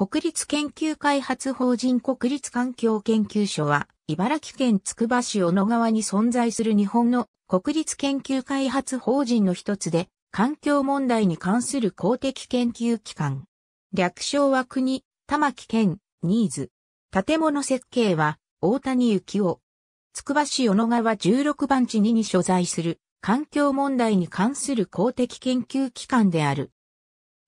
国立研究開発法人国立環境研究所は、茨城県つくば市小野川に存在する日本の国立研究開発法人の一つで、環境問題に関する公的研究機関。略称は国、玉木県、ニーズ。建物設計は、大谷幸雄。つくば市小野川16番地2に所在する環境問題に関する公的研究機関である。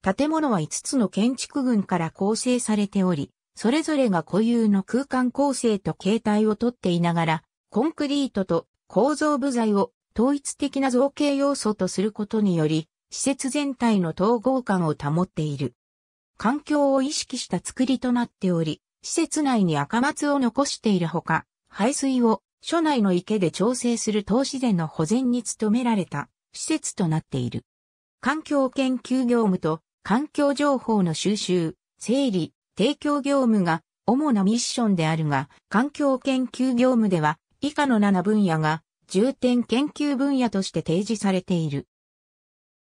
建物は5つの建築群から構成されており、それぞれが固有の空間構成と形態をとっていながら、コンクリートと構造部材を統一的な造形要素とすることにより、施設全体の統合感を保っている。環境を意識した作りとなっており、施設内に赤松を残しているほか、排水を所内の池で調整する投資での保全に努められた施設となっている。環境研究業務と環境情報の収集、整理、提供業務が主なミッションであるが、環境研究業務では以下の7分野が重点研究分野として提示されている。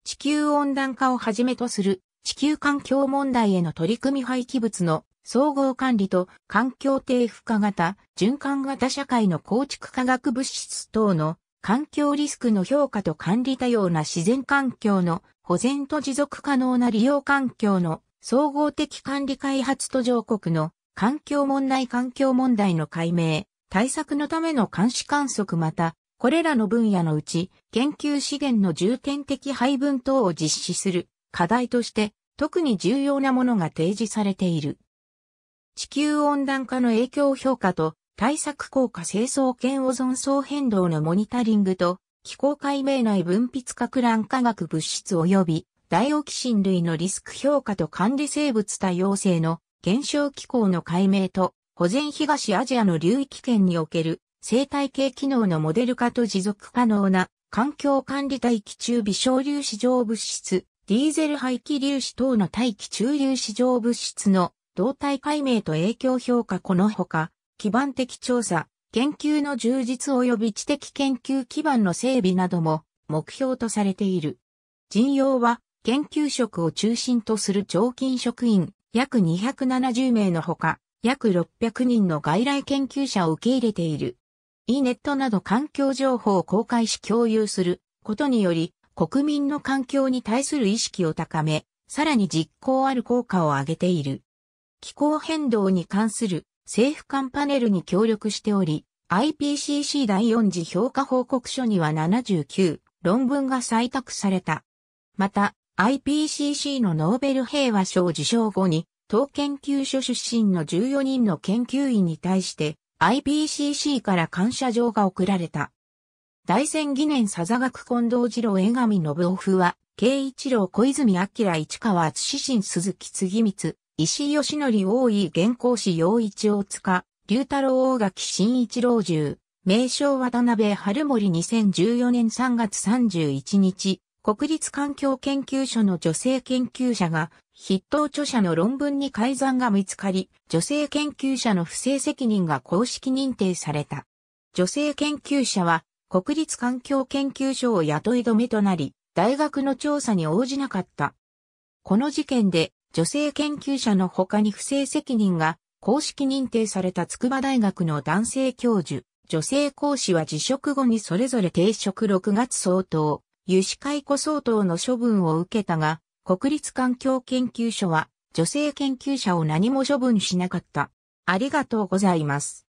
地球温暖化をはじめとする地球環境問題への取り組み廃棄物の総合管理と環境低負荷型、循環型社会の構築化学物質等の環境リスクの評価と管理多様な自然環境の保全と持続可能な利用環境の総合的管理開発途上国の環境問題環境問題の解明、対策のための監視観測また、これらの分野のうち、研究資源の重点的配分等を実施する課題として、特に重要なものが提示されている。地球温暖化の影響評価と対策効果清掃圏オゾン層変動のモニタリングと気候解明内分泌核乱化学物質及びダイオキシン類のリスク評価と管理生物多様性の減少機構の解明と保全東アジアの流域圏における生態系機能のモデル化と持続可能な環境管理大気中微小粒子状物質、ディーゼル排気粒子等の大気中粒子状物質の動態解明と影響評価このほか、基盤的調査、研究の充実及び知的研究基盤の整備なども目標とされている。陣容は研究職を中心とする常勤職員約270名のほか、約600人の外来研究者を受け入れている。e ネットなど環境情報を公開し共有することにより、国民の環境に対する意識を高め、さらに実行ある効果を上げている。気候変動に関する政府間パネルに協力しており、IPCC 第4次評価報告書には79論文が採択された。また、IPCC のノーベル平和賞受賞後に、当研究所出身の14人の研究員に対して、IPCC から感謝状が贈られた。大戦疑念佐座学近藤次郎江上信夫は、慶一郎小泉明市川志新鈴木継光、石井義則大井原稿師陽一大塚、龍太郎大垣新一郎中、名称渡辺春森2014年3月31日、国立環境研究所の女性研究者が、筆頭著者の論文に改ざんが見つかり、女性研究者の不正責任が公式認定された。女性研究者は、国立環境研究所を雇い止めとなり、大学の調査に応じなかった。この事件で、女性研究者の他に不正責任が公式認定された筑波大学の男性教授、女性講師は辞職後にそれぞれ停職6月相当、油脂解雇相当の処分を受けたが、国立環境研究所は女性研究者を何も処分しなかった。ありがとうございます。